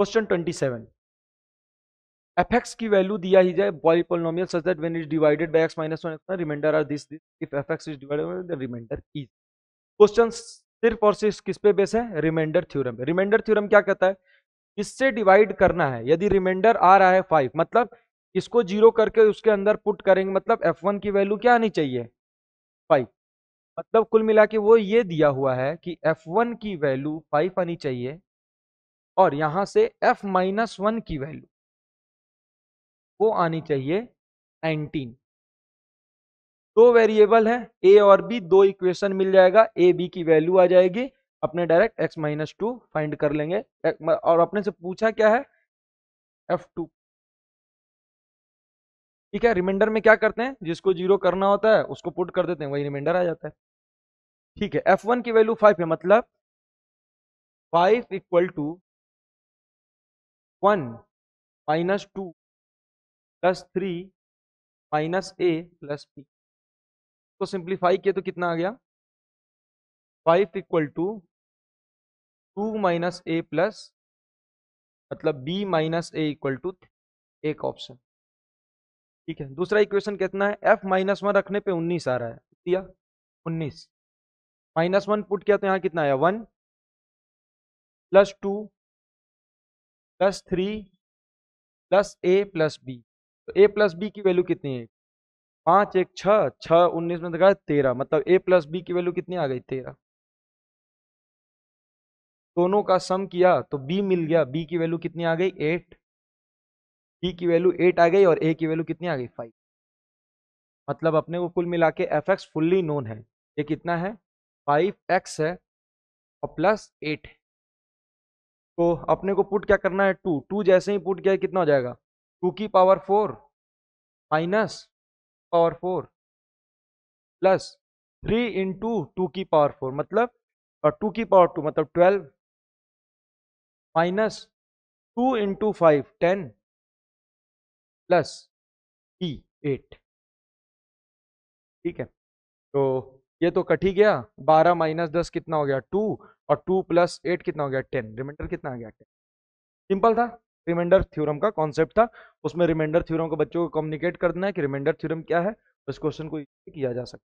question twenty seven F X की value दिया ही जाए by polynomial such that when is divided by X minus one X remainder R this this if F X is divided the remainder is question सिर्फ और सिर्फ किस पे base है रिमाइंडर थ्योरम रिमाइंडर थ्योरम क्या कहता है इससे डिवाइड करना है यदि रिमाइंडर आ रहा है फाइव मतलब इसको जीरो करके उसके अंदर पुट करेंगे मतलब एफ वन की वैल्यू क्या आनी चाहिए फाइव मतलब कुल मिला के वो ये दिया हुआ है कि एफ वन की वैल्यू फाइव आनी चाहिए और यहां से f माइनस वन की वैल्यू वो आनी चाहिए 19 दो वेरिएबल है ए और बी दो इक्वेशन मिल जाएगा ए बी की वैल्यू आ जाएगी अपने direct x minus two find कर लेंगे और अपने से पूछा क्या है एफ टू ठीक है रिमाइंडर में क्या करते हैं जिसको जीरो करना होता है उसको पुट कर देते हैं वही रिमाइंडर आ जाता है ठीक है एफ वन की वैल्यू फाइव है मतलब five equal to one minus two plus three minus A plus B तो सिंप्लीफाई किए तो कितना आ गया five equal to two minus A plus मतलब B minus A equal to एक ऑप्शन ठीक है दूसरा इक्वेशन कितना है एफ माइनस वन रखने पे उन्नीस आ रहा है दिया उन्नीस माइनस वन पुट किया तो यहाँ कितना आया one plus two plus three plus A plus B तो ए प्लस बी की वैल्यू कितनी है पाँच एक छः छः उन्नीस में देखा तो तेरह मतलब ए प्लस बी की वैल्यू कितनी आ गई तेरह दोनों का सम किया तो बी मिल गया बी की वैल्यू कितनी आ गई एट बी की वैल्यू एट आ गई और ए की वैल्यू कितनी आ गई फाइव मतलब अपने को कुल मिला के एफ एक्स फुल्ली नोन है ये कितना है फाइव एक्स है और प्लस एट है तो अपने को पुट क्या करना है टू टू जैसे ही पुट किया कितना हो जाएगा टू की power four minus power four plus three into two की पावर फोर मतलब टू uh, की पावर टू मतलब twelve minus two into five ten plus ई एट ठीक है तो ये तो कट ही गया बारह माइनस दस कितना हो गया टू और टू प्लस एट कितना हो गया टेन रिमाइंडर कितना आ गया टेन सिंपल था रिमाइंडर थ्योरम का कॉन्सेप्ट था उसमें रिमाइंडर थ्योरम को बच्चों को कम्युनिकेट करना है कि रिमाइंडर थ्योरम क्या है इस क्वेश्चन को किया जा सकता